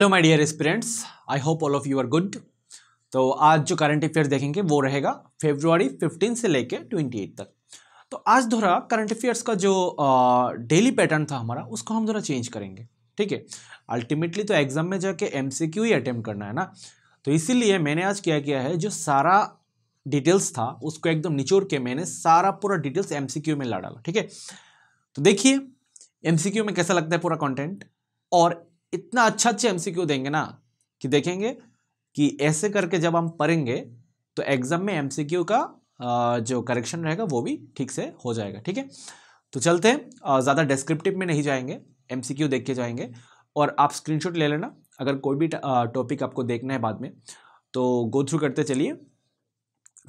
Hello my dear students I hope all of you are good तो आज जो current affairs देखेंगे वो रहेगा फेब्रुआरी 15 से लेके 28 तक तो आज दोहरा करंट अफेयर्स का जो डेली पैटर्न था हमारा उसको हम दोहरा चेंज करेंगे ठीक है अल्टीमेटली तो एग्जाम में जाके एम ही अटैम्प्ट करना है ना तो इसीलिए मैंने आज क्या किया है जो सारा डिटेल्स था उसको एकदम निचोड़ के मैंने सारा पूरा डिटेल्स एम में ला डाला ठीक है तो देखिए एम में कैसा लगता है पूरा कॉन्टेंट और इतना अच्छा अच्छे एमसीक्यू देंगे ना कि देखेंगे कि ऐसे करके जब हम पढ़ेंगे तो एग्जाम में एमसीक्यू का जो करेक्शन रहेगा वो भी ठीक से हो जाएगा ठीक है तो चलते हैं ज़्यादा डिस्क्रिप्टिव में नहीं जाएंगे एमसीक्यू देख के जाएंगे और आप स्क्रीनशॉट ले लेना अगर कोई भी टॉपिक आपको देखना है बाद में तो गो थ्रू करते चलिए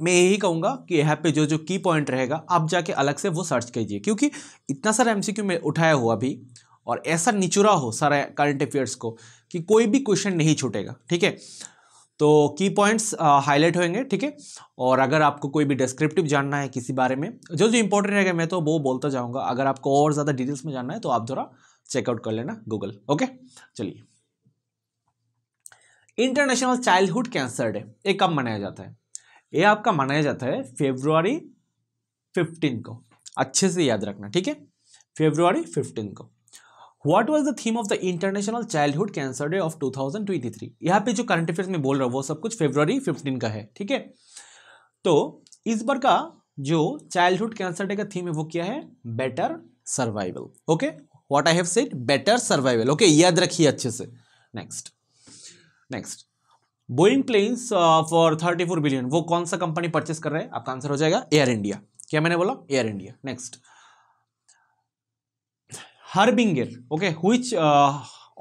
मैं यही कहूँगा कि यहाँ पे जो जो की पॉइंट रहेगा आप जाके अलग से वो सर्च कीजिए क्योंकि इतना सारा एम में उठाया हुआ भी और ऐसा निचुरा हो सारा करंट अफेयर्स को कि कोई भी क्वेश्चन नहीं छूटेगा ठीक है तो की पॉइंट्स हाईलाइट होंगे ठीक है और अगर आपको कोई भी डिस्क्रिप्टिव जानना है किसी बारे में जो जो इंपॉर्टेंट रहेगा मैं तो वो बोलता जाऊँगा अगर आपको और ज़्यादा डिटेल्स में जानना है तो आप ज़रा चेकआउट कर लेना गूगल ओके चलिए इंटरनेशनल चाइल्डहुड कैंसर डे ये कब मनाया जाता है ये आपका मनाया जाता है फेब्रुआरी फिफ्टीन को अच्छे से याद रखना ठीक है फेब्रुआरी फिफ्टीन को what was the theme of the international childhood cancer day of 2023 यहाँ पे जो करंट अफेयर्स में बोल रहा हूँ वो सब कुछ फेब्रवरी 15 का है ठीक है तो इस बार का जो चाइल्डहुड कैंसर डे का थीम है वो क्या है better survival okay what I have said better survival okay याद रखिए अच्छे से next next Boeing planes for thirty four billion वो कौन सा कंपनी परचेस कर रहा है आपका आंसर हो जाएगा एयर इंडिया क्या मैंने बोला Air India next harbinger okay हुई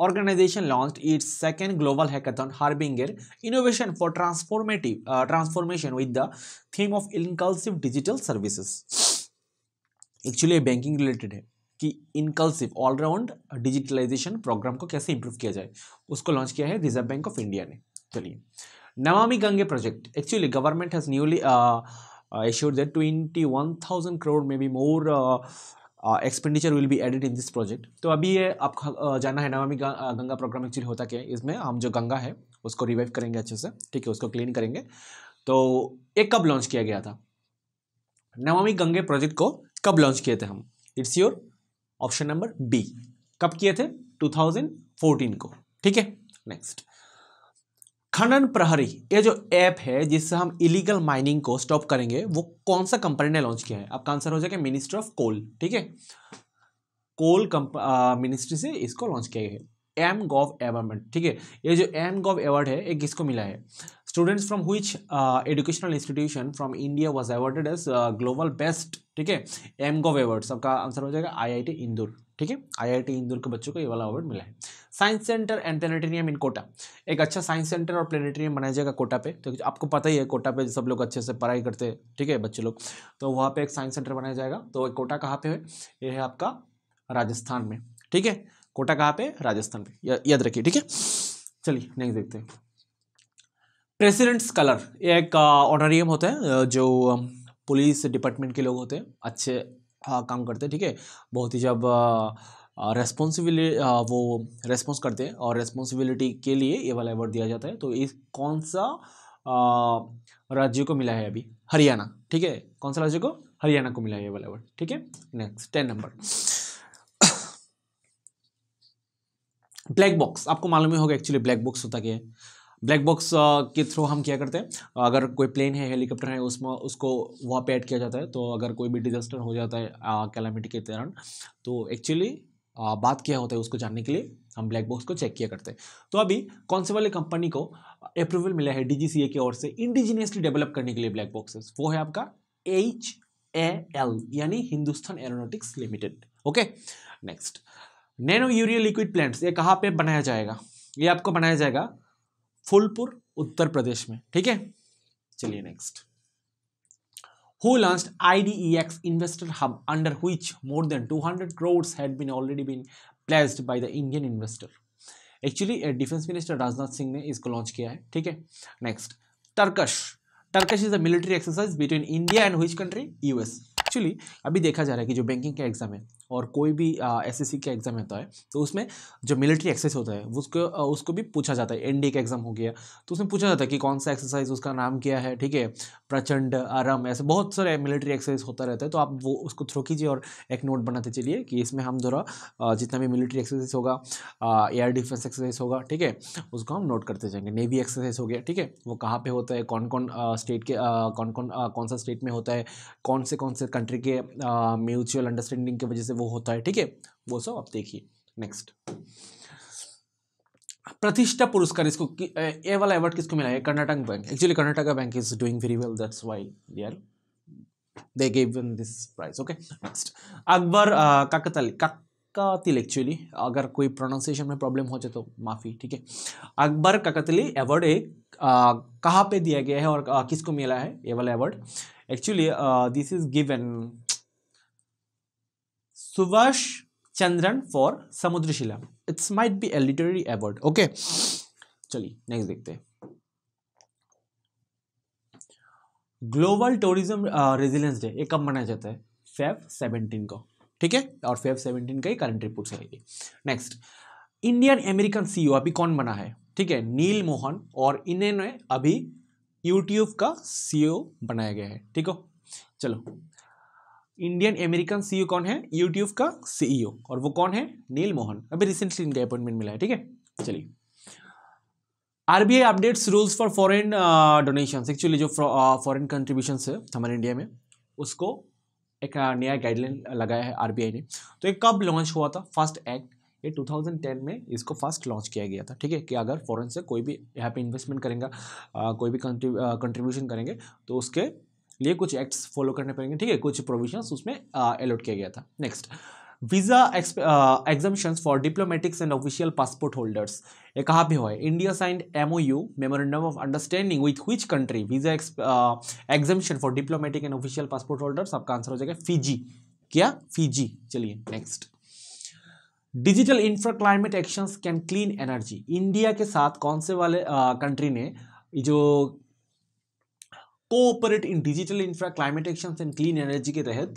organization launch its second global hackathon harbinger innovation for transformative transformation with the theme of inclusive digital services actually banking related है कि इनकल्सिव ऑलराउंड डिजिटलाइजेशन प्रोग्राम को कैसे improve किया जाए उसको लॉन्च किया है रिजर्व बैंक ऑफ इंडिया ने चलिए Namami Gange project actually government has newly assure that twenty one thousand crore maybe more expenditure will be added in this project तो अभी ये आपको uh, जाना है Namami uh, Ganga program actually होता क्या है इसमें हम जो गंगा है उसको रिवाइव करेंगे अच्छे से ठीक है उसको क्लीन करेंगे तो ये कब लॉन्च किया गया था नवामी गंगे प्रोजेक्ट को कब लॉन्च किए थे हम it's your option number B कब किए थे 2014 को ठीक है नेक्स्ट खनन प्रहरी ये जो ऐप है जिससे हम इलीगल माइनिंग को स्टॉप करेंगे वो कौन सा कंपनी ने लॉन्च किया है आपका आंसर हो जाएगा मिनिस्ट्री ऑफ कोल ठीक है कोल मिनिस्ट्री से इसको लॉन्च किया गया है एम गॉव अवार्ड ठीक है ये जो एम गॉव अवार्ड है ये किसको मिला है students from which educational institution from India was awarded as global best ठीक है एम गॉव अवार्ड सबका आंसर हो जाएगा आई इंदौर ठीक है आईआईटी इंदौर के बच्चों को ये वाला अवार्ड मिला है science centre and planetarium in Kota एक अच्छा साइंस सेंटर और प्लेनेटेरियम बनाया जाएगा कोटा पे तो आपको पता ही है कोटा पे सब लोग अच्छे से पढ़ाई करते हैं ठीक है बच्चे लोग तो वहाँ पे एक साइंस सेंटर बनाया जाएगा तो कोटा कहाँ पे है ये है आपका राजस्थान में ठीक है कोटा कहाँ पे राजस्थान में याद रखिए ठीक है चलिए नहीं देखते प्रेसिडेंट्स कलर एक ऑनरियम होता है जो पुलिस डिपार्टमेंट के लोग होते हैं अच्छे हाँ, काम करते हैं ठीक है बहुत ही जब रेस्पॉन्सिबिलिटी वो रेस्पॉन्स करते हैं और रेस्पॉन्सिबिलिटी के लिए ये वाला अवार्ड दिया जाता है तो इस कौन सा राज्य को मिला है अभी हरियाणा ठीक है कौन सा राज्य को हरियाणा को मिला है ये वाला अवार्ड ठीक है next ten number black box आपको मालूम ही होगा एक्चुअली ब्लैक बॉक्स होता क्या है ब्लैक बॉक्स uh, के थ्रू हम क्या करते हैं अगर कोई प्लेन है हेलीकॉप्टर है उसमें उसको वहाँ पे ऐड किया जाता है तो अगर कोई भी डिजास्टर हो जाता है कैलामिटी के दौरान तो एक्चुअली बात क्या होता है उसको जानने के लिए हम ब्लैक बॉक्स को चेक किया करते हैं तो अभी कौन से वाले कंपनी को अप्रूवल मिला है डी की ओर से इंडिजीनियसली डेवलप करने के लिए ब्लैक बॉक्सेस वो है आपका एच ए एल यानी Hindustan aeronautics limited okay next nano urea liquid plants ये कहाँ पे बनाया जाएगा ये आपको बनाया जाएगा फुलपुर उत्तर प्रदेश में ठीक है चलिए next who launched IDEX Investor Hub under which more than 200 crores had been already been placed by the Indian actually defence minister Rajnath Singh ने इसको लॉन्च किया है ठीक है next Tarkash Tarkash is a military exercise between India and which country US actually अभी देखा जा रहा है कि जो बैंकिंग का एग्ज़ाम है और कोई भी एस एस का एग्ज़ाम होता है तो उसमें जो मिलिट्री एक्सेस होता है उसको उसको भी पूछा जाता है एनडी का एग्ज़ाम हो गया तो उसमें पूछा जाता है कि कौन सा एक्सरसाइज उसका नाम क्या है ठीक है प्रचंड आराम ऐसे बहुत सारे मिलिट्री एक्सरसाइज होता रहता है तो आप वो उसको थ्रो कीजिए और एक नोट बनाते चलिए कि इसमें हम जरा जितना भी मिलिट्री एक्सरसाइज होगा एयर डिफेंस एक्सरसाइज होगा ठीक है उसको हम नोट करते जाएंगे नेवी एक्सरसाइज हो गया ठीक है वो कहाँ पर होता है कौन कौन स्टेट के कौन कौन कौन सा स्टेट में होता है कौन से कौन से कंट्री के म्यूचुअल अंडरस्टैंडिंग की वजह से वो होता है ठीक है वो सब आप देखिए नेक्स्ट प्रतिष्ठा पुरस्कार इसको ए वाला अवार्ड किसको मिला है Karnataka bank actually Karnataka bank is doing very well that's why they are they give them this prize okay next akbar uh, kakatali actually अगर कोई प्रोनाउंसिएशन में प्रॉब्लम हो जाए तो माफ़ी ठीक है अकबर काकतली अवार्ड एक कहाँ पे दिया गया है और किसको मिला है ये वाला award actually this is given Subhash Chandran for Samudrashila it's might be a literary literary okay चलिए नेक्स्ट देखते हैं ग्लोबल टूरिज्म रेजिलेंस डे ये कब मनाया जाता है फेब सेवनटीन को ठीक है और फेब सेवनटीन का ही करंट रिपोर्ट रहेगी नेक्स्ट इंडियन अमेरिकन सीईओ अभी कौन बना है ठीक है नील मोहन और इन्होंने अभी यूट्यूब का सीईओ बनाया गया है ठीक हो चलो इंडियन अमेरिकन सीईओ कौन है यूट्यूब का सीईओ e और वो कौन है नील मोहन अभी रिसेंटली इनका अपॉइंटमेंट मिला है ठीक है चलिए RBI updates rules for foreign donation actually जो फॉरेन कंट्रीब्यूशन uh, है हमारे इंडिया में उसको एक uh, नया गाइडलाइन लगाया है आरबीआई ने तो ये कब लॉन्च हुआ था फर्स्ट एक्ट ये 2010 में इसको फर्स्ट लॉन्च किया गया था ठीक है कि अगर फ़ॉरन से कोई भी यहाँ पे इन्वेस्टमेंट करेगा कोई भी कंट्रीब्यूशन करेंगे तो उसके लिए कुछ एक्ट्स फॉलो करने पड़ेंगे ठीक है कुछ प्रोविजंस उसमें अलॉट किया गया था next visa exemption for diplomatics and official passport holders ये कहाँ भी हुआ है India signed M O U memorandum of understanding with which country visa exemption for diplomatic and official passport holders आपका आंसर हो जाएगा फीजी क्या फीजी चलिए next digital infra climate actions can clean energy India के साथ कौन से वाले कंट्री ने जो cooperate in digital infra climate action and clean energy के तहत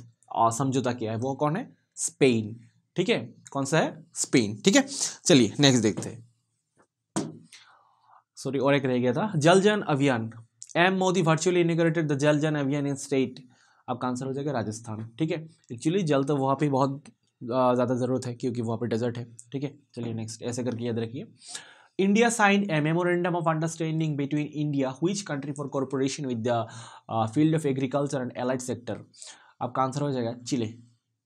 समझौता किया है वो कौन है स्पेन ठीक है कौन सा है स्पेन ठीक है चलिए नेक्स्ट देखते हैं सॉरी और एक रह गया था Jal Jan Abhiyan M Modi virtually inaugurated the Jal Jan अभियान इन स्टेट आपका आंसर हो जाएगा राजस्थान ठीक है एक्चुअली जल तो वहाँ पे बहुत ज़्यादा ज़रूरत है क्योंकि वहाँ पर डेजर्ट है ठीक है चलिए नेक्स्ट ऐसे करके याद रखिए India sign a memorandum of understanding between India which country for corporation with the field of agriculture and allied sector आपका आंसर हो जाएगा चिले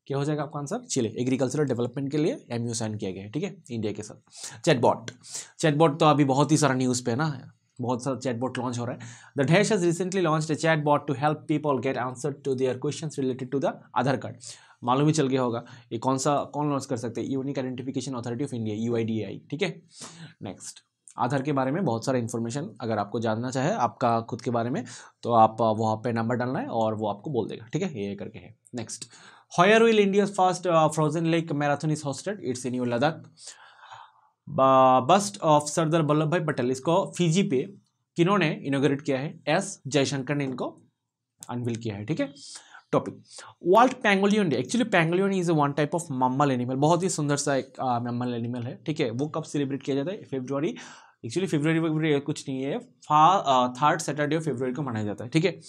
क्या हो जाएगा आपका आंसर चिले एग्रीकल्चरल डेवलपमेंट के लिए एम यू साइन किया गया है ठीक है इंडिया के साथ चैटबॉट चैटबॉट तो अभी बहुत ही सारा न्यूज़ पे है ना बहुत सारा चैटबॉट लॉन्च हो रहा है the dash has recently launch a chatbot to help people get answer to their question related to the Aadhaar card मालूम ही चल गया होगा ये कौन सा कौन लॉन्च कर सकते हैं unique identification authority of India U ठीक है नेक्स्ट आधार के बारे में बहुत सारा इन्फॉर्मेशन अगर आपको जानना चाहे आपका खुद के बारे में तो आप वहाँ पे नंबर डालना है और वो आपको बोल देगा ठीक है ये करके है next where will India first frozen lake marathon is hosted it's in यू लद्दाख बस्ट ऑफ सरदार वल्लभ भाई पटेल इसको फीजी पे किन्होंने इनोग्रेट किया है एस जयशंकर ने इनको अनविल किया है ठीक है topic world pangolin day actually pangolin is one type of mammal animal बहुत ही सुंदर सा एक मम्मल uh, एनिमल है ठीक है वो कब सेलिब्रेट किया जाता है फेब्रुआरी एक्चुअली फेब्रुवरी फेब्रुवरी कुछ नहीं है थर्ड सैटरडे ऑफ फेब्रुवरी को मनाया जाता है ठीक है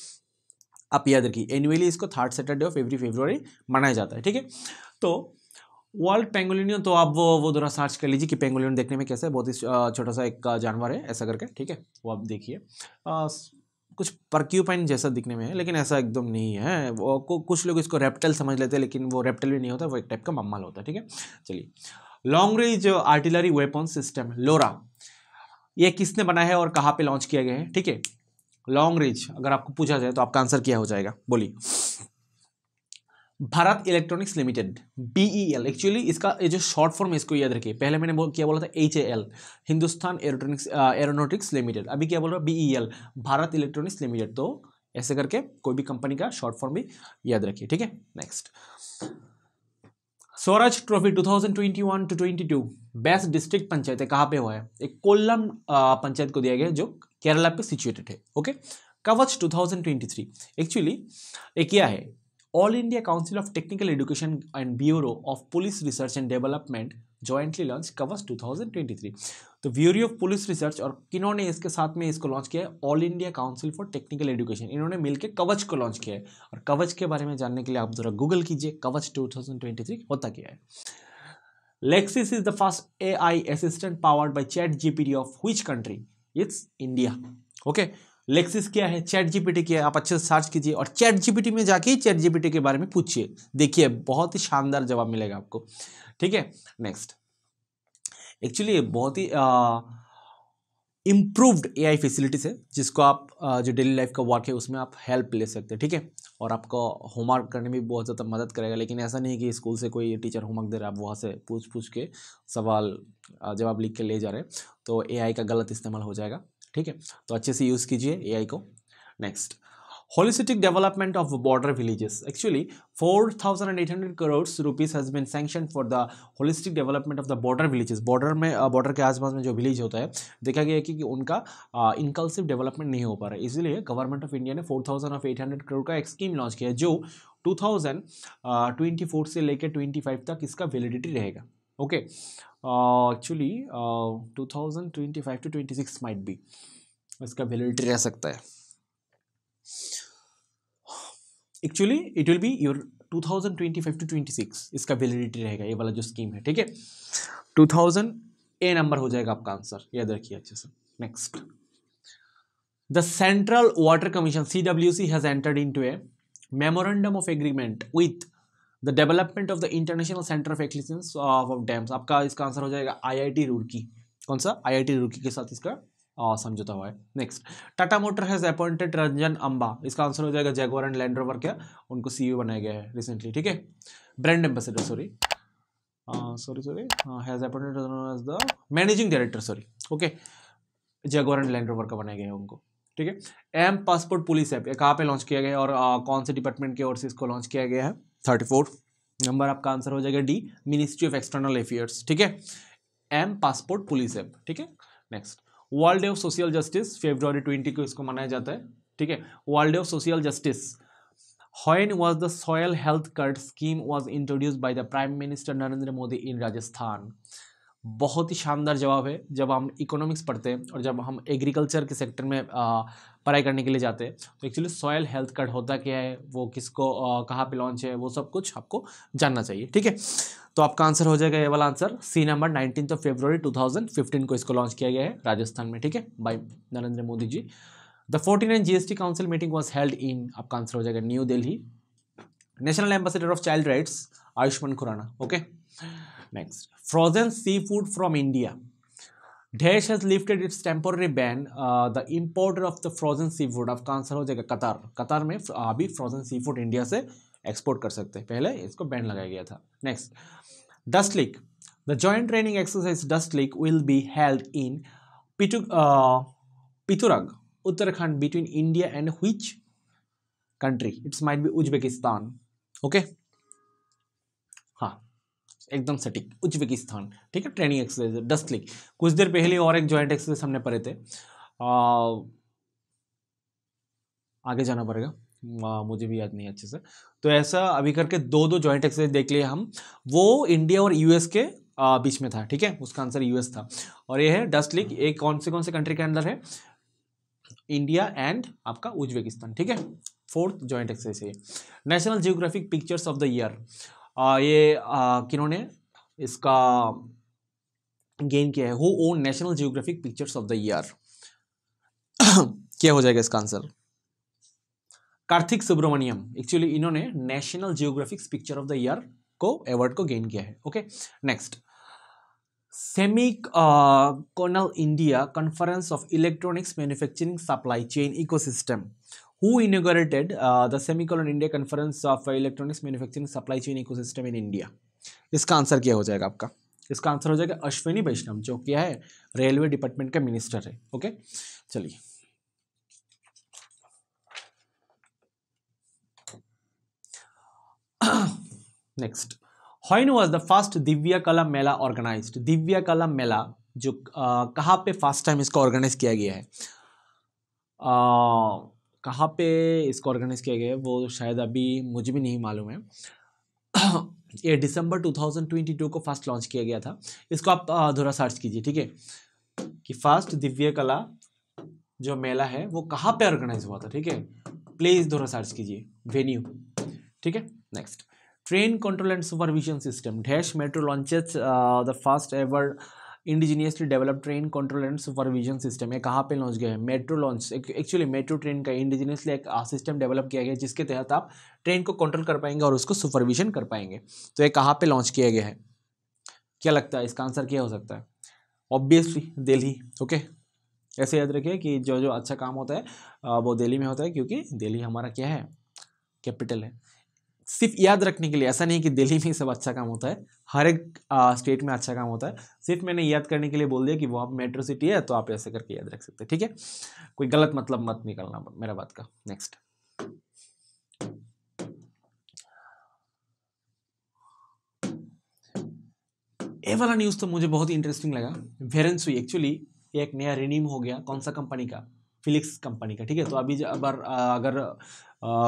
आप याद रखिए एनुअली इसको third Saturday of every February मनाया जाता है ठीक है तो वर्ल्ड पेंगोलिनियन तो आप वो वो दोनों सर्च कर लीजिए कि पेंगोलिन देखने में कैसा है बहुत ही छोटा सा एक जानवर है ऐसा करके ठीक है वो आप देखिए कुछ परक्यूपाइन जैसा दिखने में है लेकिन ऐसा एकदम नहीं है वो कुछ लोग इसको रेप्टल समझ लेते हैं लेकिन वो रेप्टल भी नहीं होता वो एक टाइप का मम्मल होता है ठीक है चलिए long range artillery weapon system LORA ये किसने बनाया है और कहाँ पे लॉन्च किया गया है ठीक है लॉन्ग रेंज अगर आपको पूछा जाए तो आपका आंसर क्या हो जाएगा बोलिए Bharat electronics limited B L actually इसका ये जो शॉर्ट फॉर्म है इसको याद रखिए पहले मैंने क्या बोला था H A L Hindustan aerotronics aeronautics limited अभी क्या बोल रहा है B E L Bharat electronics limited तो ऐसे करके कोई भी कंपनी का शॉर्ट फॉर्म भी याद रखिए ठीक है next Swaraj trophy 2021 to best district panchayat है कहाँ पे हुआ है एक कोल्लम पंचायत को दिया गया जो केरला पे सिचुएटेड है ओके कवच 2023 एक्चुअली एक क्या है all India council of technical education and bureau of police research and development jointly launch covers 2023 तो ब्यूरो ऑफ पुलिस रिसर्च और किन्होंने इसके साथ में इसको लॉन्च किया है all India council for technical education इन्होंने मिलकर कवच को लॉन्च किया है और कवच के बारे में जानने के लिए आप जरा गूगल कीजिए कवच 2023 होता क्या है Lexis is the first A I assistant powered by chat GPT of which country it's India okay okay? Lexis क्या है चैट जीपीटी क्या है आप अच्छे से सर्च कीजिए और चैट जीपीटी में जाके ही चैट जीपीटी के बारे में पूछिए देखिए बहुत ही शानदार जवाब मिलेगा आपको ठीक है नेक्स्ट एक्चुअली बहुत ही इम्प्रूव्ड ए आई फैसिलिटीज़ है जिसको आप जो डेली लाइफ का वर्क है उसमें आप हेल्प ले सकते हैं ठीक है और आपको होमवर्क करने में बहुत ज़्यादा मदद करेगा लेकिन ऐसा नहीं कि स्कूल से कोई टीचर होमवर्क दे रहा है आप वहाँ से पूछ पूछ के सवाल जवाब लिख के ले जा रहे हैं तो ए आई का गलत इस्तेमाल हो जाएगा ठीक है तो अच्छे से यूज़ कीजिए ए आई को next holistic development of border villages actually four thousand eight hundred crore rupees has been sanction for the holistic development of the border villages border में बॉर्डर uh, के आसपास में जो विलेज होता है देखा गया है कि, उनका इंकल्सिव uh, डेवलपमेंट नहीं हो पा रहा है इसलिए गवर्नमेंट ऑफ इंडिया ने four thousand of eight hundred crore का एक स्कीम लॉन्च किया जो टू थाउजेंड ट्वेंटी फोर से लेकर ट्वेंटी फाइव तक इसका वेलिडिटी रहेगा okay uh, actually uh, 2025 to 26 might be इसका वैलिडिटी रह सकता है actually it will be your 2025 to इसका वैलिडिटी रहेगा ये वाला जो स्कीम है ठीक है 2000 ए नंबर हो जाएगा आपका आंसर याद रखिए अच्छे से next the central water commission C W C has entered in to a memorandum of agreement with the development of the international centre of excellence of dams आपका इसका आंसर हो जाएगा आईआईटी रुड़की कौन सा आईआईटी रुड़की के साथ इसका समझौता हुआ है next Tata motor has appointed Ranjan Amba इसका आंसर हो जाएगा जैगवर एंड लैंड रोवर क्या उनको सीईओ e बनाया गया है रिसेंटली ठीक है brand ambassador sorry sorry sorry has appointed as the managing director sorry okay Jaguar and Land Rover का बनाया गया है उनको ठीक है एम पासपोर्ट पुलिस ऐप कहाँ पे लॉन्च किया गया और आ, कौन से डिपार्टमेंट की ओर से इसको लॉन्च किया गया है थर्टी फोर नंबर आपका आंसर हो जाएगा the ministry of external affairs ठीक है एम पासपोर्ट पुलिस एप ठीक है next world day of social justice February twenty को इसको मनाया जाता है ठीक है world day of social justice When was the soil health card scheme was introduce by the prime minister Narendra Modi in Rajasthan बहुत ही शानदार जवाब है जब हम इकोनॉमिक्स पढ़ते हैं और जब हम एग्रीकल्चर के सेक्टर में आ, पढ़ाई करने के लिए जाते हैं तो एक्चुअली सॉयल हेल्थ कार्ड होता क्या है वो किसको कहाँ पे लॉन्च है वो सब कुछ आपको जानना चाहिए ठीक है तो आपका आंसर हो जाएगा ये वाला answer C number nineteen of February two को इसको लॉन्च किया गया है राजस्थान में ठीक है by Narendra Modi ji the forty nine GST council meeting was held in आपका आंसर हो जाएगा new Delhi national ambassador of child rights Ayushmann Khurrana okay next frozen sea food from India dash has lifted its temporary ban the importer of the frozen sea food अब कहाँ तो हो जाएगा Qatar Qatar में अभी फ्रोजन सी फूड इंडिया से export कर सकते हैं पहले इसको बैन लगाया गया था next Dustlik the joint training exercise Dustlik will be held in पिटु Pithoragarh Uttarakhand between India and which country? It might be Uzbekistan. Okay. एकदम सटीक उज्बेकिस्तान ठीक है ट्रेनिंग एक्सरसाइज दस क्लिक कुछ देर पहले और एक ज्वाइंट एक्सरसाइज हमने पढ़े थे आ, आगे जाना पड़ेगा मुझे भी याद नहीं अच्छे से तो ऐसा अभी करके दो दो ज्वाइंट एक्सरसाइज देख लिए हम वो इंडिया और यूएस के आ, बीच में था ठीक है उसका आंसर यूएस था और ये है डस्ट लीग एक कौन से कौन से कंट्री के अंदर है इंडिया एंड आपका उज्बेकिस्तान ठीक है फोर्थ ज्वाइंट एक्सरसाइज है national geographic pictures of the year आ, ये किन्होंने इसका गेन किया है who won national geographic pictures of the year क्या हो जाएगा इसका आंसर कार्थिक सुब्रमण्यम एक्चुअली इन्होंने national geographics picture of the year को अवार्ड को गेन किया है okay next semicon India conference of electronics manufacturing supply chain ecosystem who inaugurated uh, the Semicolon India Conference of Electronics Manufacturing Supply Chain Ecosystem in India? इसका answer क्या हो जाएगा आपका इसका आंसर हो जाएगा अश्विनी वैष्णव जो क्या है रेलवे डिपार्टमेंट के मिनिस्टर है ओके चलिए next where was the first Divya Kala Mela organise Divya Kala मेला जो आ, uh, कहाँ पे फर्स्ट टाइम इसको ऑर्गेनाइज किया गया है आ, uh, कहाँ पे इसको ऑर्गेनाइज़ किया गया है वो शायद अभी मुझे भी नहीं मालूम है ये दिसंबर 2022 को फर्स्ट लॉन्च किया गया था इसको आप थोड़ा सर्च कीजिए ठीक है कि फर्स्ट दिव्य कला जो मेला है वो कहाँ पे ऑर्गेनाइज हुआ था ठीक है प्लीज़ थोड़ा सर्च कीजिए वेन्यू ठीक है next train control and supervision system dash metro launches the first ever indigenously develop train control and supervision system है कहाँ पे लॉन्च गया है metro launch actually metro train का इंडिजीनियसली एक सिस्टम डेवलप किया गया है जिसके तहत आप ट्रेन को कंट्रोल कर पाएंगे और उसको सुपरविजन कर पाएंगे तो ये कहाँ पे लॉन्च किया गया है क्या लगता है इसका आंसर क्या हो सकता है ऑब्वियसली दिल्ली ओके ऐसे याद रखिए कि जो जो अच्छा काम होता है वो दिल्ली में होता है क्योंकि दिल्ली हमारा क्या है कैपिटल है सिर्फ याद रखने के लिए ऐसा नहीं कि दिल्ली में सब अच्छा काम होता है हर एक स्टेट में अच्छा काम होता है सिर्फ मैंने याद करने के लिए बोल दिया कि वो आप मेट्रो सिटी है तो आप ऐसे करके याद रख सकते हैं ठीक है कोई गलत मतलब मत निकलना मेरा बात का नेक्स्ट ये वाला न्यूज़ तो मुझे बहुत ही इंटरेस्टिंग लगा वेरेंसु एक्चुअली एक नया रिनीम हो गया कौन सा कंपनी का फिलिक्स कंपनी का ठीक है तो अभी अगर अगर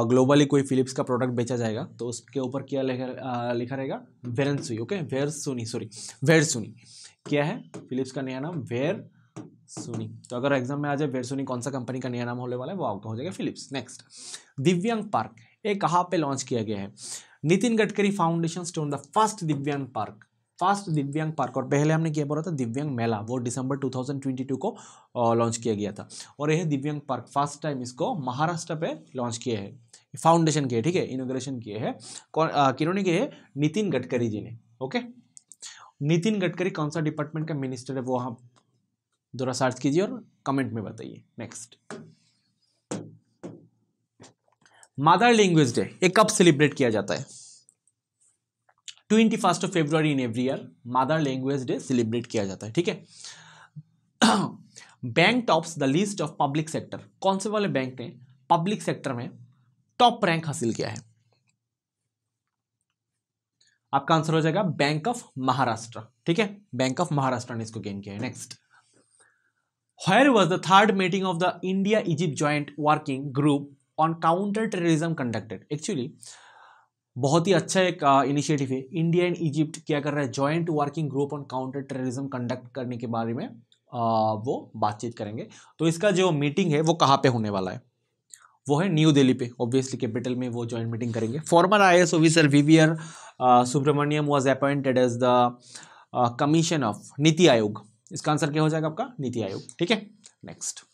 ग्लोबली कोई फिलिप्स का प्रोडक्ट बेचा जाएगा तो उसके ऊपर क्या लिखा रहेगा वेरनसुई ओके वेर सुनी सॉरी वेर सुनी क्या है फिलिप्स का नया नाम वेर सुनी तो अगर एग्जाम में आ जाए वेर सुनी कौन सा कंपनी का नया नाम होने वाला है वो आपका हो जाएगा फिलिप्स नेक्स्ट दिव्यांग पार्क ये कहाँ पे लॉन्च किया गया है Nitin Gadkari foundation stone the first Divyang park first Divyang park और पहले हमने क्या बोला था दिव्यांग मेला वो दिसंबर 2022 को लॉन्च किया गया था और यह दिव्यांग पार्क फर्स्ट टाइम इसको महाराष्ट्र पे लॉन्च किया है फाउंडेशन किए ठीक है इनोग्रेशन किए है किन्होंने किए नितिन गडकरी जी ने ओके नितिन गडकरी कौन सा डिपार्टमेंट का मिनिस्टर है वो आप जरा सर्च कीजिए और कमेंट में बताइए नेक्स्ट मदर लैंग्वेज डे ये कब सेलिब्रेट किया जाता है twenty first of February in every year mother language day celebrate किया जाता है ठीक है bank tops the list of public sector कौन से वाले बैंक ने पब्लिक सेक्टर में टॉप रैंक हासिल किया है आपका आंसर हो जाएगा बैंक ऑफ महाराष्ट्र ठीक है बैंक ऑफ महाराष्ट्र ने इसको गेन किया है next Where was the third meeting of the India Egypt joint working group on counter terrorism conducted actually बहुत ही अच्छा एक इनिशिएटिव है इंडिया एंड इजिप्ट क्या कर रहा है joint working group on counter terrorism conduct करने के बारे में आ, वो बातचीत करेंगे तो इसका जो मीटिंग है वो कहाँ पे होने वाला है वो है न्यू दिल्ली पे ऑब्वियसली कैपिटल में वो जॉइंट मीटिंग करेंगे former I S officer V V R Subrahmanyam was appointed as the commission of NITI Aayog इसका आंसर क्या हो जाएगा आपका नीति आयोग ठीक है next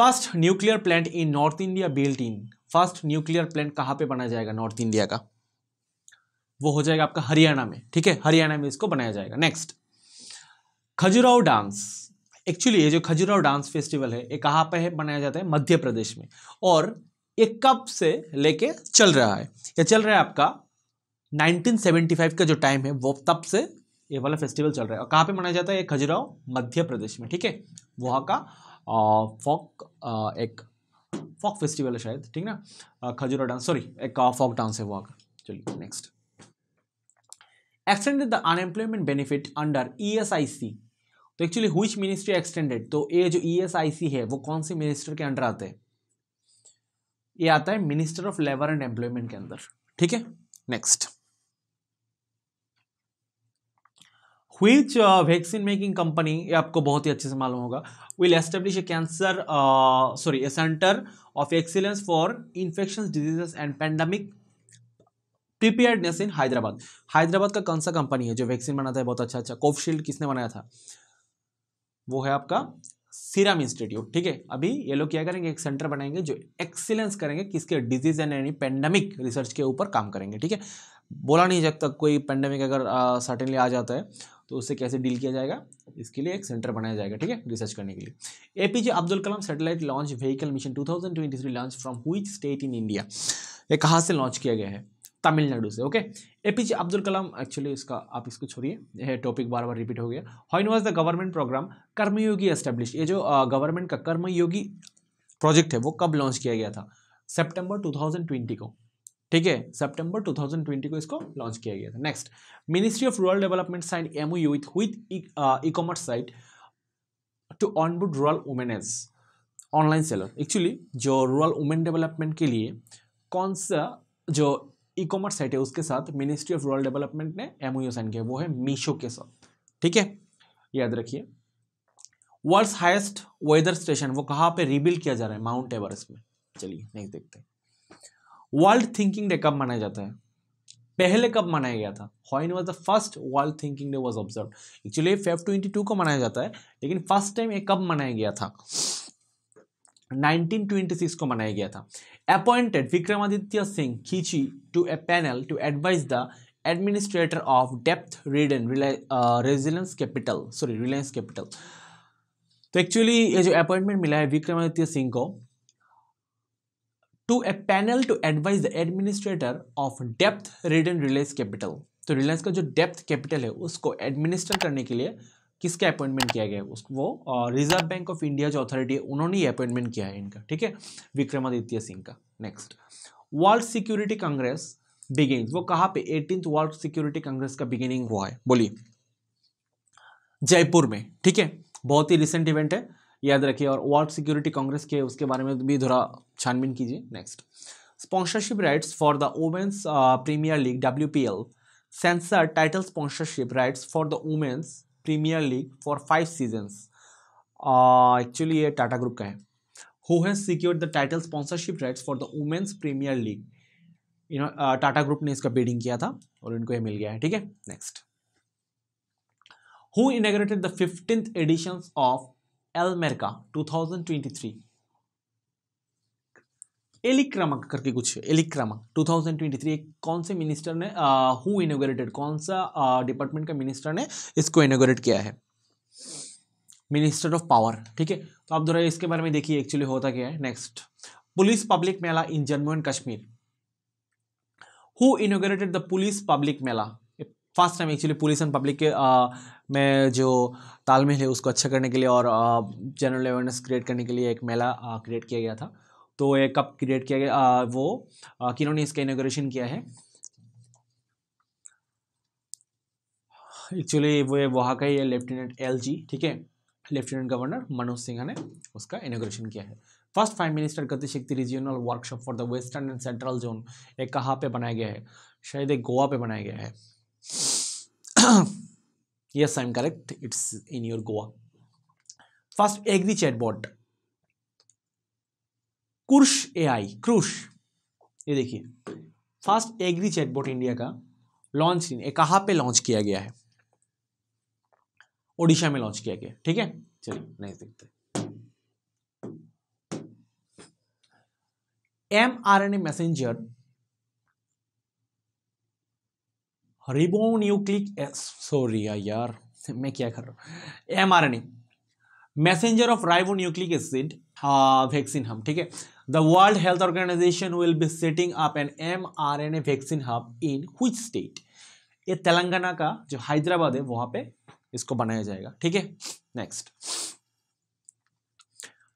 first nuclear plant in north India built in first nuclear plant कहाँ पे बनाया जाएगा नॉर्थ इंडिया का वो हो जाएगा आपका हरियाणा में ठीक है हरियाणा में इसको बनाया जाएगा नेक्स्ट खजुराव डांस एक्चुअली ये जो खजुराव डांस फेस्टिवल है ये कहाँ पे है बनाया जाता है मध्य प्रदेश में और ये कब से लेके चल रहा है ये चल रहा है आपका 1975 का जो टाइम है वो तब से ये वाला फेस्टिवल चल रहा है और कहाँ पे मनाया जाता है ये खजुराव मध्य प्रदेश में ठीक है वहाँ का फोक एक फॉक फेस्टिवल है शायद ठीक ना खजूरा डांस सॉरी एक फॉक डांस है वो आगे चलिए next extended the unemployment benefit under E S I C तो एक्चुअली हुई मिनिस्ट्री एक्सटेंडेड तो ये जो ई एस आई सी है वो कौन से मिनिस्टर के अंडर आते हैं ये आता है minister of labour and employment के अंदर ठीक है next which uh, vaccine making company ये आपको बहुत ही अच्छे से मालूम होगा will establish a cancer uh, sorry a center of excellence for infectious diseases and pandemic preparedness in Hyderabad Hyderabad का कौन सा कंपनी है जो वैक्सीन बनाता है बहुत अच्छा अच्छा कोविशील्ड किसने बनाया था वो है आपका सीरम इंस्टीट्यूट ठीक है अभी ये लोग क्या करेंगे एक सेंटर बनाएंगे जो एक्सीलेंस करेंगे किसके disease and any pandemic research के ऊपर काम करेंगे ठीक है बोला नहीं जब तक कोई पेंडेमिक अगर सर्टेनली uh, आ जाता है तो उससे कैसे डील किया जाएगा इसके लिए एक सेंटर बनाया जाएगा ठीक है रिसर्च करने के लिए APJ Abdul Kalam satellite launch vehicle mission 2023 launch from which state in India ये कहाँ से लॉन्च किया गया है तमिलनाडु से okay APJ Abdul Kalam actually इसका आप इसको छोड़िए यह टॉपिक बार बार रिपीट हो गया when was the government programme Karmayogi establish ये जो गवर्नमेंट का कर्मयोगी प्रोजेक्ट है वो कब लॉन्च किया गया था सेप्टेम्बर ट्वेंटी को ठीक है सितंबर 2020 को इसको लॉन्च किया गया था next ministry of rural development sign M U with with e commerce site to onboard rural as online seller actually जो रूरल वुमेन डेवलपमेंट के लिए कौन सा जो ई कॉमर्स साइट है उसके साथ मिनिस्ट्री ऑफ रूरल डेवलपमेंट ने एम साइन किया वो है मीशो के साथ ठीक है याद रखिए वर्ल्ड हाइस्ट वेदर स्टेशन वो कहाँ पे रिबिल्ड किया जा रहा है माउंट एवरेस्ट में चलिए नेक्स्ट देखते हैं वर्ल्ड थिंकिंग डे कब मनाया जाता है पहले कब मनाया गया था when was the first world thinking day was observe actually Feb twenty two को मनाया जाता है लेकिन फर्स्ट टाइम ये कब मनाया गया था 1926 को मनाया गया था appointed Vikramaditya Singh Khinchi to a panel to advise the administrator of depth read ridden resilience capital sorry Reliance Capital तो एक्चुअली ये जो अपॉइंटमेंट मिला है विक्रमादित्य सिंह को to a panel to advise the administrator of depth and Reliance Capital तो Reliance का जो depth capital है उसको एडमिनिस्टर करने के लिए किसका अपॉइंटमेंट किया गया है उसको वो रिजर्व बैंक ऑफ इंडिया जो अथॉरिटी है उन्होंने ही अपॉइंटमेंट किया है इनका ठीक है विक्रमादित्य सिंह का next world security congress begin वो कहाँ पे एटीन वर्ल्ड सिक्योरिटी कांग्रेस का बिगिनिंग हुआ है बोलिए जयपुर में ठीक है बहुत ही रिसेंट इवेंट है याद रखिए और वर्ल्ड सिक्योरिटी कांग्रेस के उसके बारे में भी थोड़ा छानबीन कीजिए next sponsorship rights for the Women's Premier League W P L sensor title sponsorship rights for the Women's Premier League for five seasons actually ये टाटा ग्रुप का है who has secured the title sponsorship rights for the Women's Premier League you know Tata group ने इसका beading किया था और इनको ये मिल गया है ठीक है next who inaugurated the fifteenth edition of एलमेर का 2023 एलिक्रामा करके कुछ एलिक्रामा 2023 एक कौन से मिनिस्टर ने हु इनोग्रेटेड कौन सा डिपार्टमेंट का मिनिस्टर ने इसको इनोग्रेट किया है मिनिस्टर ऑफ पावर ठीक है तो आप जरा इसके बारे में देखिए एक्चुअली होता क्या है next police public mela in Jammu and Kashmir who inaugurated the police public mela first time actually police and public के आ, uh, में जो तालमेल है उसको अच्छा करने के लिए और जनरल अवेयरनेस क्रिएट करने के लिए एक मेला क्रिएट uh, किया गया था तो एक कब क्रिएट किया गया आ, uh, वो किन्होंने इसका इनोग्रेशन किया है एक्चुअली वो वहाँ का ही है लेफ्टिनेंट एल ठीक है लेफ्टिनेंट गवर्नर मनोज सिन्हा ने उसका इनोग्रेशन किया है first five minister Gatishakti regional workshop for the western and central zone एक कहाँ पे बनाया गया है शायद एक गोवा पे बनाया गया है yes i am correct it's in your goa first agri chatbot कुर्श एआई क्रूश ये देखिए फर्स्ट एग्री चैटबॉट इंडिया का लॉन्च कहाँ पे लॉन्च किया गया है ओडिशा में लॉन्च किया गया ठीक है चलिए नेक्स्ट देखते M R N A messenger ribonucleic sorry यार मैं क्या कर रहा हूँ M R N A messenger of ribonucleic acid vaccine हम ठीक है the World Health Organization will be setting up an M R N A vaccine hub in which state ये तेलंगाना का जो हैदराबाद है वहां पे इसको बनाया जाएगा ठीक है नेक्स्ट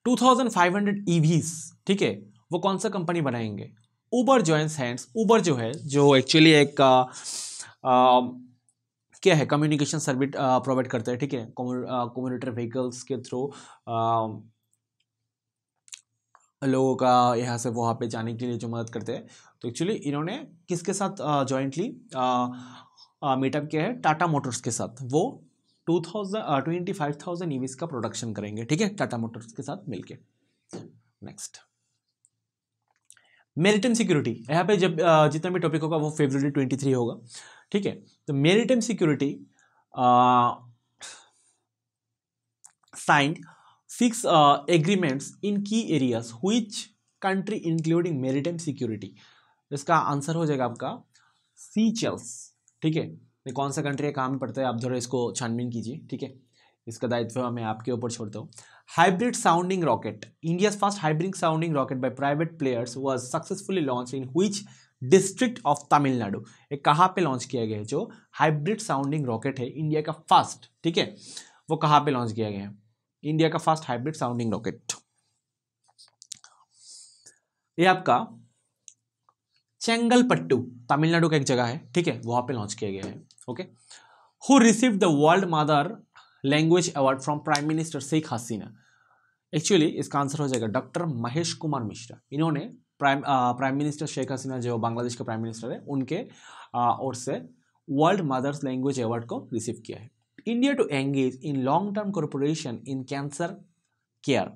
2500 ईवीज ठीक है वो कौन सा कंपनी बनाएंगे उबर जॉइंस हैंड्स उबर जो है जो एक्चुअली एक uh, क्या है कम्युनिकेशन सर्विस प्रोवाइड करता है ठीक है कम्युनिटर व्हीकल्स के थ्रू लोगों का यहाँ से वहाँ पे जाने के लिए जो मदद करते हैं तो एक्चुअली इन्होंने किसके साथ जॉइंटली मीटअप किया है टाटा मोटर्स के साथ वो two thousand twenty five thousand EVs का प्रोडक्शन करेंगे ठीक है टाटा मोटर्स के साथ मिलके नेक्स्ट मेरिटाइम सिक्योरिटी यहाँ पे जब जितना भी टॉपिक होगा वो फेब्रुवरी ट्वेंटी थ्री होगा ठीक है तो maritime security signed six agreements in key areas areas country including maritime security इसका आंसर हो जाएगा आपका सी चेल्स ठीक है कौन सा कंट्री है कहाँ पड़ता है आप जरा इसको छानबीन कीजिए ठीक है इसका दायित्व मैं आपके ऊपर छोड़ता हूँ hybrid sounding rocket India's first hybrid sounding rocket by private players was successfully launch in which district of Tamil Nadu ये कहाँ पे लॉन्च किया गया है जो हाइब्रिड साउंडिंग रॉकेट है इंडिया का फर्स्ट ठीक है वो कहाँ पे लॉन्च किया गया है इंडिया का फर्स्ट हाइब्रिड साउंडिंग रॉकेट ये आपका चेंगलपट्टू तमिलनाडु का एक जगह है ठीक है वहां पे लॉन्च किया गया है okay who receive the world mother language award from prime minister Sheikh Hasina actually इसका आंसर हो जाएगा डॉक्टर महेश कुमार मिश्रा इन्होंने prime prime minister Sheikh Hasina जो बांग्लादेश के प्राइम मिनिस्टर है उनके ओर uh, से वर्ल्ड मदर्स लैंग्वेज अवार्ड को रिसीव किया है India to engage in long term corporation in cancer care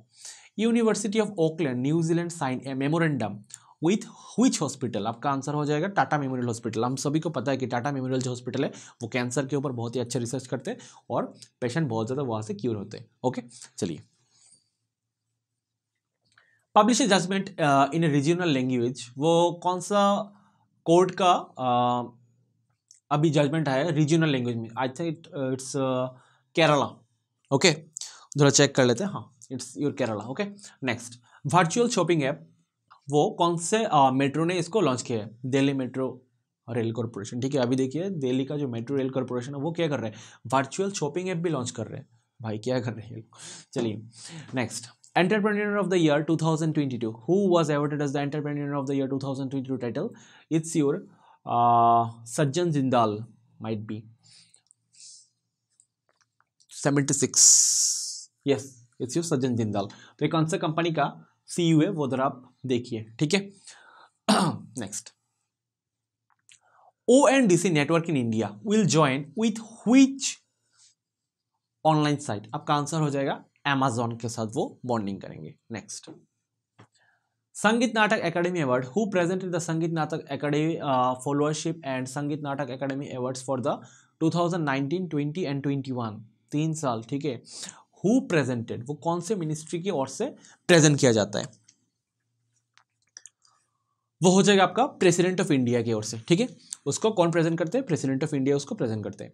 university of Auckland New Zealand sign a memorandum with which hospital आपका आंसर हो जाएगा टाटा मेमोरियल हॉस्पिटल हम सभी को पता है कि टाटा मेमोरियल जो हॉस्पिटल है वो कैंसर के ऊपर बहुत ही अच्छा रिसर्च करते हैं और पेशेंट बहुत ज़्यादा वहाँ से क्योर होते हैं ओके चलिए publish judgement in a regional language वो कौन सा कोर्ट का uh, अभी जजमेंट आया रीजनल लैंग्वेज में I think it it's Kerala okay जरा चेक कर लेते हैं हाँ it's your Kerala okay next virtual shopping app वो कौन से मेट्रो uh, ने इसको लॉन्च किया है दिल्ली मेट्रो रेल कॉरपोरेशन ठीक है अभी देखिए दिल्ली का जो मेट्रो रेल कॉरपोरेशन है वो क्या कर रहे हैं वर्चुअल शॉपिंग ऐप भी लॉन्च कर रहे हैं भाई क्या कर रहे हैं चलिए next Entrepreneur of the Year 2022. Who was awarded as the Entrepreneur of the Year 2022 title? It's your uh, Sajjan Jindal, might be. 76. Yes, it's your sajjan jindal तो ये कौन सा कंपनी का सी है वो जरा आप देखिए ठीक है next O N D C network in India will online site आपका आंसर हो जाएगा एमेजॉन के साथ वो बॉन्डिंग करेंगे next Sangeet Natak academy award who presented the Sangeet Natak academy fellowship and Sangeet Natak academy awards for the 2019, 20 and 21 तीन साल ठीक है हु प्रेजेंटेड वो कौन से मिनिस्ट्री की ओर से प्रेजेंट किया जाता है वो हो जाएगा आपका प्रेसिडेंट ऑफ इंडिया की ओर से ठीक है उसको कौन प्रेजेंट करते हैं प्रेसिडेंट ऑफ इंडिया उसको प्रेजेंट करते हैं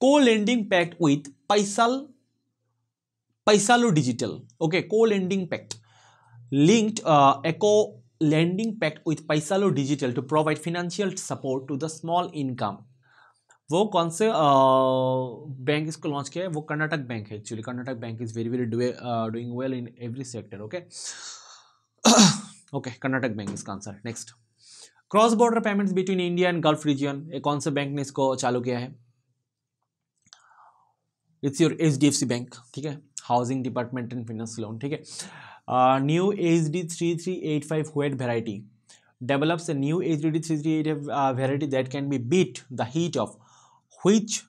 को लेंडिंग पैक्ट विथ पैसल Paisalo digital okay co lending pact linked a co lending pact with with paisalo digital to provide financial support to the small income वो कौन से bank uh, इसको launch किया है वो कर्नाटक बैंक है actually Karnataka Bank is very very doing well in every sector okay okay Karnataka Bank इसका answer next cross border payments between India and Gulf region ये कौन से बैंक ने इसको चालू किया है इट्स योर एच बैंक ठीक है housing department and finance loan ठीक है new H D three three eight five wheat variety develops D three three eight variety that can be beat the heat of which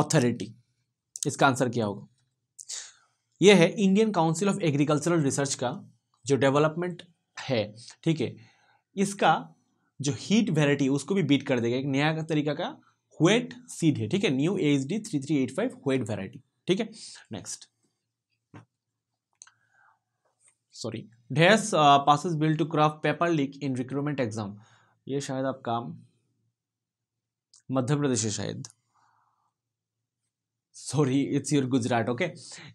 authority इसका answer क्या होगा यह है Indian council of agricultural research का जो development है ठीक है इसका जो हीट वेराइटी उसको भी बीट कर देगा एक नया तरीका का वेट सीड है ठीक है new H D three three eight five wheat variety ठीक है नेक्स्ट सॉरी ढेस passes bill to craft paper leak in recruitment exam ये शायद आप काम मध्य प्रदेश है शायद sorry it's your Gujarat okay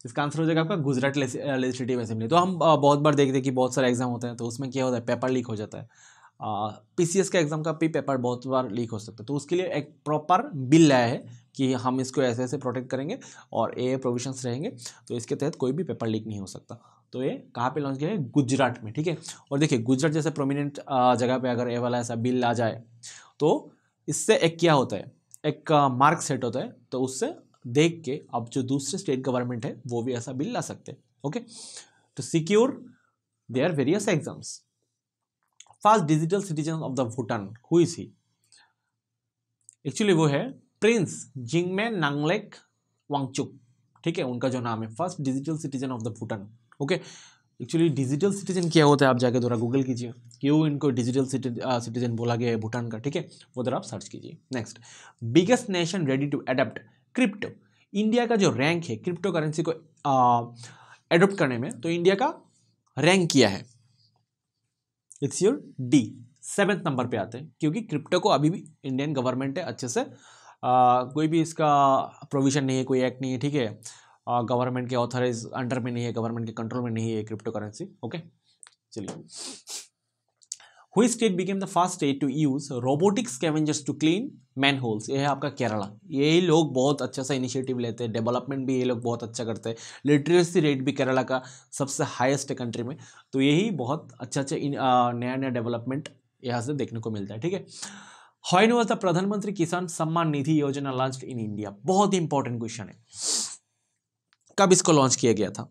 इसका आंसर हो जाएगा आपका गुजरात लेजिस्लेटिव असेंबली तो हम uh, बहुत बार देखते हैं कि बहुत सारे एग्जाम होते हैं तो उसमें क्या होता है पेपर लीक हो जाता है पी सी एस का एग्जाम का भी पेपर बहुत बार लीक हो सकता है तो उसके लिए एक प्रॉपर बिल लाया है कि हम इसको ऐसे ऐसे प्रोटेक्ट करेंगे और ए प्रोविजंस रहेंगे तो इसके तहत कोई भी पेपर लीक नहीं हो सकता तो ये कहाँ पे लॉन्च किया है गुजरात में ठीक है और देखिए गुजरात जैसे प्रोमिनेंट जगह पे अगर ये वाला ऐसा बिल आ जाए तो इससे एक क्या होता है एक मार्क सेट होता है तो उससे देख के अब जो दूसरे स्टेट गवर्नमेंट है वो भी ऐसा बिल ला सकते हैं ओके तो secure they are various exams first digital citizen of the Bhutan हुई थी एक्चुअली वो है प्रिंस जिंगमे नांगलेक वांगचुक ठीक है उनका जो नाम है first digital citizen of the Bhutan okay actually digital citizen क्या होता है आप जाके थोड़ा गूगल कीजिए क्यों इनको डिजिटल सिटीजन बोला गया है भूटान का ठीक है वो जरा आप सर्च कीजिए next biggest nation ready to adopt crypto India का जो रैंक है क्रिप्टो करेंसी को एडोप्ट करने में तो इंडिया का रैंक किया है it's your the seventh number पे आते हैं क्योंकि क्रिप्टो को अभी भी इंडियन गवर्नमेंट है अच्छे से आ, कोई भी इसका प्रोविज़न नहीं है कोई एक्ट नहीं है ठीक है गवर्नमेंट के ऑथराइज अंडर में नहीं है गवर्नमेंट के कंट्रोल में नहीं है क्रिप्टो करेंसी ओके चलिए which state became the first state to use robotics scavengers to clean manholes ये है आपका केरला यही लोग बहुत अच्छा सा इनिशिएटिव लेते हैं डेवलपमेंट भी ये लोग बहुत अच्छा करते हैं लिटरेसी रेट भी केरला का सबसे हाईएस्ट है कंट्री में तो यही बहुत अच्छा अच्छा नया नया डेवलपमेंट यहाँ से देखने को मिलता है ठीक है हॉइन वॉज द प्रधानमंत्री किसान सम्मान निधि योजना लॉन्च इन इंडिया बहुत ही इंपॉर्टेंट क्वेश्चन है कब इसको लॉन्च किया गया था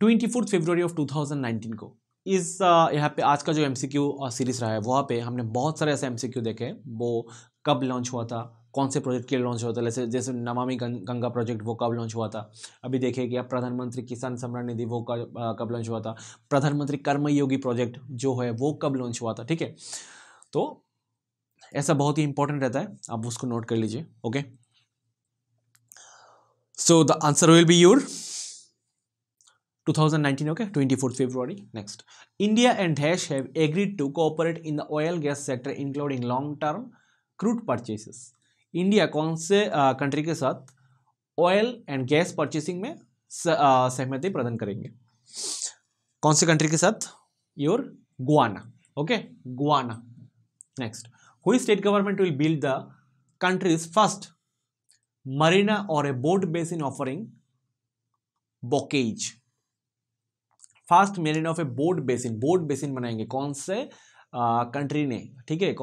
ट्वेंटी फोर्थ फेब्रवरी ऑफ 2019 को इस यहाँ पे आज का जो एमसीक्यू सीरीज़ रहा है वहाँ पे हमने बहुत सारे ऐसे एमसीक्यू देखे वो कब लॉन्च हुआ था कौन से प्रोजेक्ट के लॉन्च हुआ था जैसे जैसे नमामि गंगा प्रोजेक्ट वो कब लॉन्च हुआ था अभी देखिए कि प्रधानमंत्री किसान सम्मान निधि वो कब लॉन्च हुआ था प्रधानमंत्री कर्मयोगी प्रोजेक्ट जो है वो कब लॉन्च हुआ था ठीक है तो ऐसा बहुत ही इंपॉर्टेंट रहता है आप उसको नोट कर लीजिए okay So the answer will be your 2019 okay 24th february next india and dash have agreed to cooperate in the oil gas sector including long term crude purchases india kaun कौन से country के साथ oil and gas purchasing में सहमति प्रदान करेंगे कौन से कंट्री के साथ your Guyana okay Guyana next which state government will build the country's first और a boat base in offering बोकेज first marina of a boat basin boat basin बनाएंगे कौन से कंट्री ने ठीक है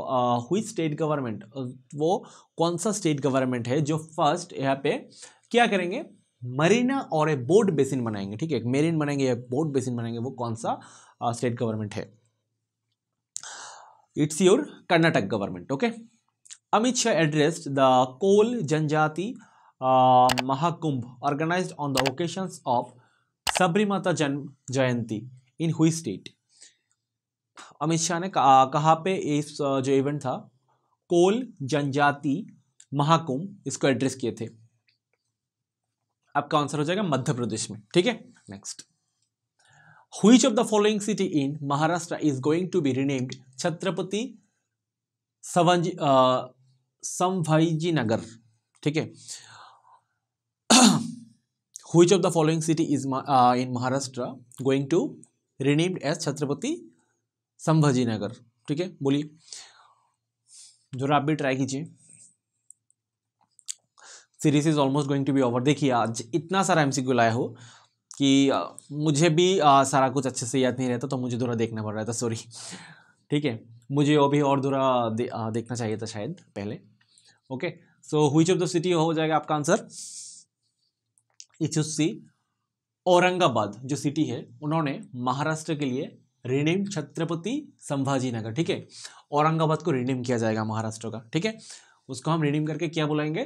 हुई स्टेट गवर्नमेंट वो कौन सा स्टेट गवर्नमेंट है जो फर्स्ट यहाँ पे क्या करेंगे मरीना और ए बोट बेसिन बनाएंगे ठीक है एक मेरीन बनाएंगे या बोट बेसिन बनाएंगे वो कौन सा स्टेट गवर्नमेंट है it's your Karnataka government okay Amit Shah addressed the Kol Janjati Mahakumbh organise on the the of uh, of Sabrimata Jan Jayanti which state Amit Shah ने कहा, पे इस uh, जो इवेंट था कोल जनजाति महाकुंभ इसको एड्रेस किए थे आपका आंसर हो जाएगा मध्य प्रदेश में ठीक है next which of the following city in Maharashtra is going to be renamed Chhatrapati Sambhaji Nagar ठीक है which of the following city is in Maharashtra going to renamed as Chhatrapati Sambhaji Nagar ठीक है बोलिए जरा आप भी ट्राई कीजिए series is almost going to be over देखिए आज इतना सारा एमसीक्यू लाया हो कि uh, मुझे भी आ, uh, सारा कुछ अच्छे से याद नहीं रहता तो मुझे थोड़ा देखना पड़ रहा था सॉरी ठीक है मुझे अभी और थोड़ा दे, uh, देखना चाहिए था शायद पहले ओके सो हुई ऑफ द सिटी हो जाएगा आपका आंसर इच सी औरंगाबाद जो सिटी है उन्होंने महाराष्ट्र के लिए रिनेम छत्रपति संभाजी नगर ठीक है औरंगाबाद को रिनेम किया जाएगा महाराष्ट्र का ठीक है उसको हम रिनेम करके क्या बुलाएंगे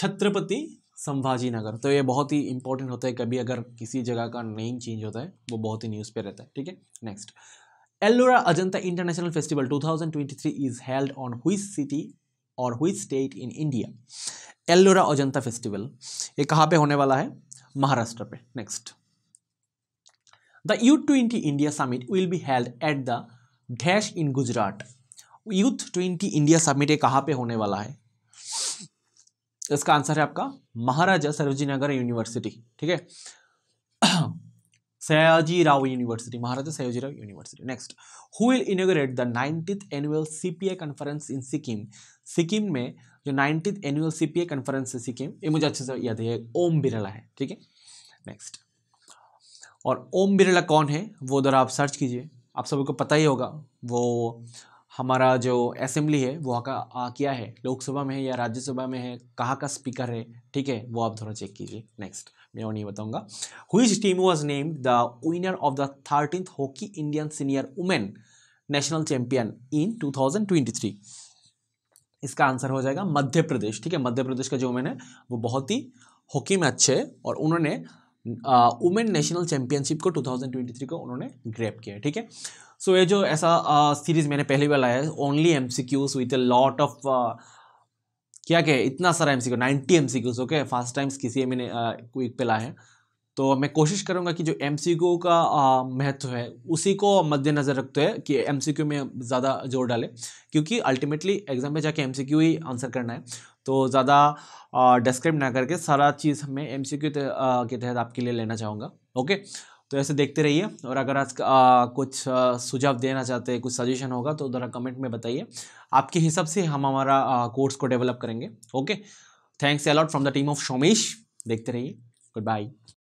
छत्रपति संभाजी नगर तो ये बहुत ही इंपॉर्टेंट होता है कभी अगर किसी जगह का नेम चेंज होता है वो बहुत ही न्यूज़ पे रहता है ठीक है next Ellora Ajanta international festival 2023 is held on which city or which state in India Ellora Ajanta festival ये कहाँ पे होने वाला है महाराष्ट्र पे next the youth twenty India summit will be held at the dash in Gujarat youth twenty India summit ये कहाँ पे होने वाला है इसका आंसर है आपका महाराजा सरोजी नगर यूनिवर्सिटी ठीक है Sayaji Rao university Maharaja Sayaji Rao university next who will inaugurate the ninetieth annual CPI conference in Sikkim Sikkim में जो nineteen annual C P A conference है सिक्किम ये मुझे अच्छे से याद है ओम बिरला है ठीक है नेक्स्ट और ओम बिरला कौन है वो ज़रा आप सर्च कीजिए आप सभी को पता ही होगा वो हमारा जो असेंबली है वो का आ, क्या है लोकसभा में है या राज्यसभा में है कहाँ का स्पीकर है ठीक है वो आप थोड़ा चेक कीजिए नेक्स्ट मैं और नहीं बताऊंगा which team was name the winner of the thirteen hockey Indian senior women national champion in three इसका आंसर हो जाएगा मध्य प्रदेश ठीक है मध्य प्रदेश का जो वुमेन है वो बहुत ही हॉकी में अच्छे है और उन्होंने वुमेन नेशनल चैंपियनशिप को 2023 को उन्होंने ग्रैप किया है ठीक है सो ये जो ऐसा सीरीज़ मैंने पहली बार लाया है only M C Qs with a lot of क्या क्या इतना सारा M C Q ninety M C Qs okay first times किसी मैंने क्विक पे लाया है तो मैं कोशिश करूँगा कि जो एम का महत्व है उसी को मद्देनज़र रखते हैं कि एम में ज़्यादा जोर डालें क्योंकि अल्टीमेटली एग्ज़ाम में जाके एम ही आंसर करना है तो ज़्यादा डिस्क्राइब ना करके सारा चीज़ मैं एम के तहत आपके लिए लेना चाहूँगा ओके तो ऐसे देखते रहिए और अगर आज आ, कुछ सुझाव देना चाहते हैं कुछ सजेशन होगा तो ज़रा कमेंट में बताइए आपके हिसाब से हम हमारा कोर्स को डेवलप करेंगे okay thanks a lot from the team of Shomesh देखते रहिए गुड बाय